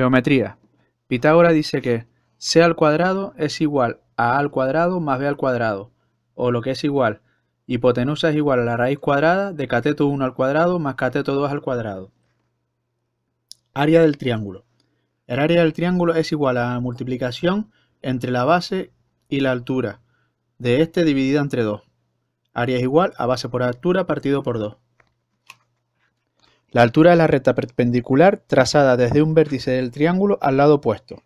Geometría. Pitágoras dice que c al cuadrado es igual a a al cuadrado más b al cuadrado, o lo que es igual, hipotenusa es igual a la raíz cuadrada de cateto 1 al cuadrado más cateto 2 al cuadrado. Área del triángulo. El área del triángulo es igual a la multiplicación entre la base y la altura de este dividida entre 2. Área es igual a base por altura partido por 2. La altura de la recta perpendicular trazada desde un vértice del triángulo al lado opuesto.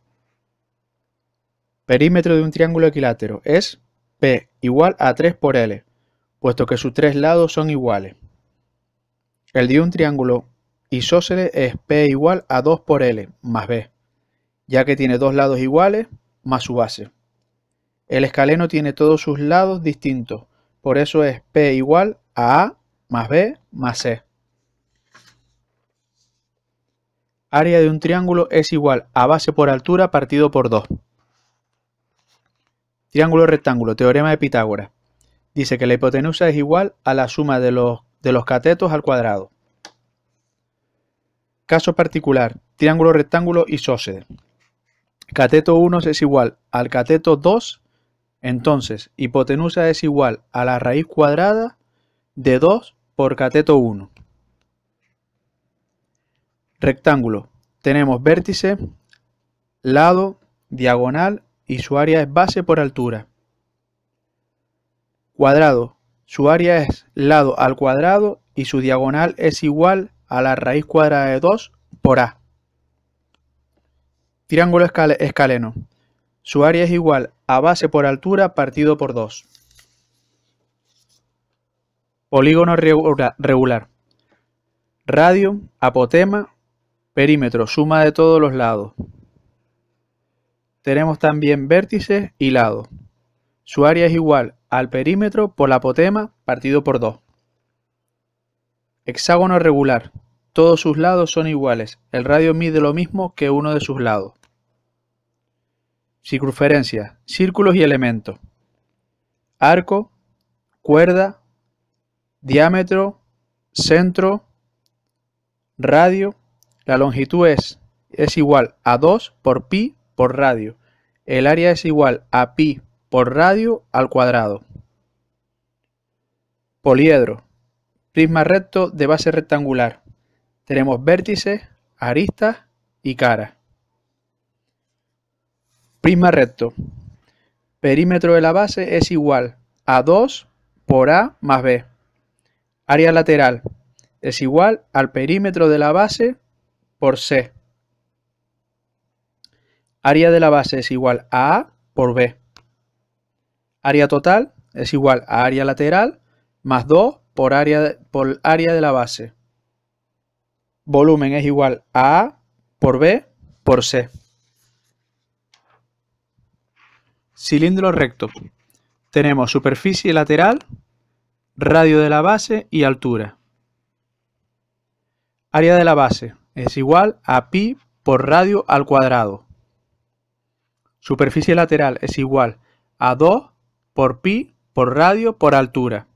Perímetro de un triángulo equilátero es P igual a 3 por L, puesto que sus tres lados son iguales. El de un triángulo isósceles es P igual a 2 por L más B, ya que tiene dos lados iguales más su base. El escaleno tiene todos sus lados distintos, por eso es P igual a A más B más C. Área de un triángulo es igual a base por altura partido por 2. Triángulo rectángulo, teorema de Pitágoras. Dice que la hipotenusa es igual a la suma de los, de los catetos al cuadrado. Caso particular, triángulo rectángulo isósceles. Cateto 1 es igual al cateto 2, entonces hipotenusa es igual a la raíz cuadrada de 2 por cateto 1. Rectángulo. Tenemos vértice, lado, diagonal y su área es base por altura. Cuadrado. Su área es lado al cuadrado y su diagonal es igual a la raíz cuadrada de 2 por a. Triángulo escaleno. Su área es igual a base por altura partido por 2. Polígono regular. Radio, apotema Perímetro, suma de todos los lados. Tenemos también vértices y lados. Su área es igual al perímetro por la apotema partido por 2. Hexágono regular. Todos sus lados son iguales. El radio mide lo mismo que uno de sus lados. Circunferencia, círculos y elementos. Arco, cuerda, diámetro, centro, radio la longitud es, es igual a 2 por pi por radio. El área es igual a pi por radio al cuadrado. Poliedro. Prisma recto de base rectangular. Tenemos vértices, aristas y cara. Prisma recto. Perímetro de la base es igual a 2 por A más B. Área lateral es igual al perímetro de la base por C. Área de la base es igual a A por B. Área total es igual a área lateral más 2 por área de, por área de la base. Volumen es igual a A por B por C. Cilindro recto. Tenemos superficie lateral, radio de la base y altura. Área de la base es igual a pi por radio al cuadrado. Superficie lateral es igual a 2 por pi por radio por altura.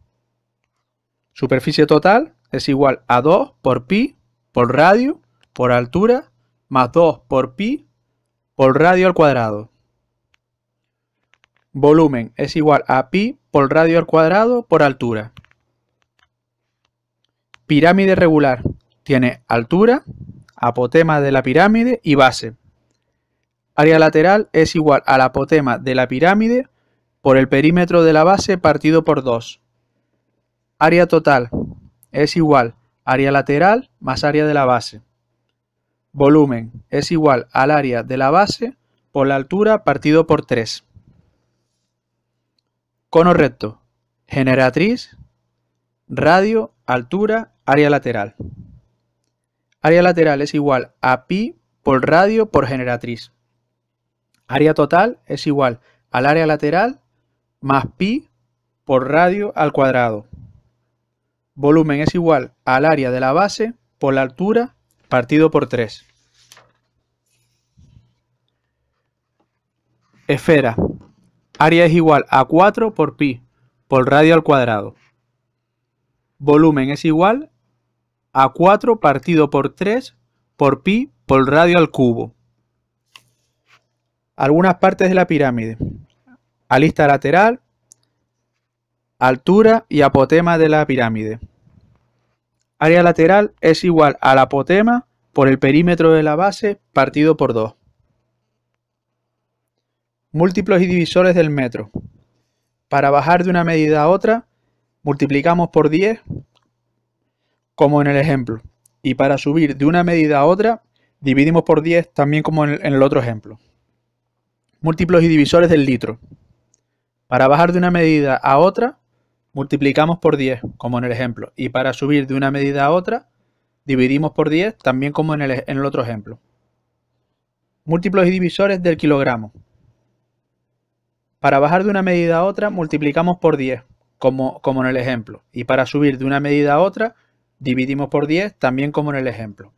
Superficie total es igual a 2 por pi por radio por altura más 2 por pi por radio al cuadrado. Volumen es igual a pi por radio al cuadrado por altura. Pirámide regular tiene altura, apotema de la pirámide y base. Área lateral es igual al apotema de la pirámide por el perímetro de la base partido por 2. Área total es igual área lateral más área de la base. Volumen es igual al área de la base por la altura partido por 3. Cono recto, generatriz, radio, altura, área lateral. Área lateral es igual a pi por radio por generatriz. Área total es igual al área lateral más pi por radio al cuadrado. Volumen es igual al área de la base por la altura partido por 3. Esfera. Área es igual a 4 por pi por radio al cuadrado. Volumen es igual a 4 partido por 3 por pi por radio al cubo. Algunas partes de la pirámide. Alista lateral, altura y apotema de la pirámide. Área lateral es igual al apotema por el perímetro de la base partido por 2. Múltiplos y divisores del metro. Para bajar de una medida a otra, multiplicamos por 10 como en el ejemplo. Y para subir de una medida a otra, dividimos por 10 también como en el otro ejemplo. Múltiplos y divisores del litro. Para bajar de una medida a otra, multiplicamos por 10, como en el ejemplo. Y para subir de una medida a otra, dividimos por 10, también como en el, otro ejemplo. Múltiplos y divisores del kilogramo. Para bajar de una medida a otra, multiplicamos por 10, como en el ejemplo. Y para subir de una medida a otra, Dividimos por 10, también como en el ejemplo.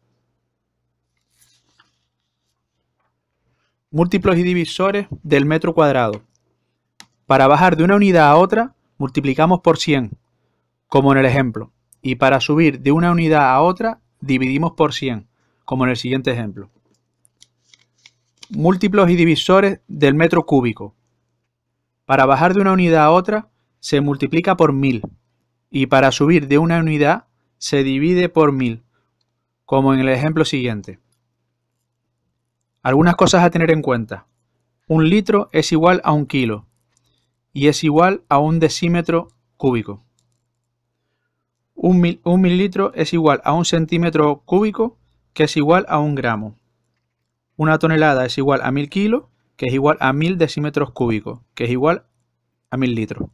Múltiplos y divisores del metro cuadrado. Para bajar de una unidad a otra, multiplicamos por 100, como en el ejemplo. Y para subir de una unidad a otra, dividimos por 100, como en el siguiente ejemplo. Múltiplos y divisores del metro cúbico. Para bajar de una unidad a otra, se multiplica por 1000. Y para subir de una unidad se divide por mil, como en el ejemplo siguiente. Algunas cosas a tener en cuenta. Un litro es igual a un kilo y es igual a un decímetro cúbico. Un, un mililitro es igual a un centímetro cúbico, que es igual a un gramo. Una tonelada es igual a mil kilos, que es igual a mil decímetros cúbicos, que es igual a mil litros.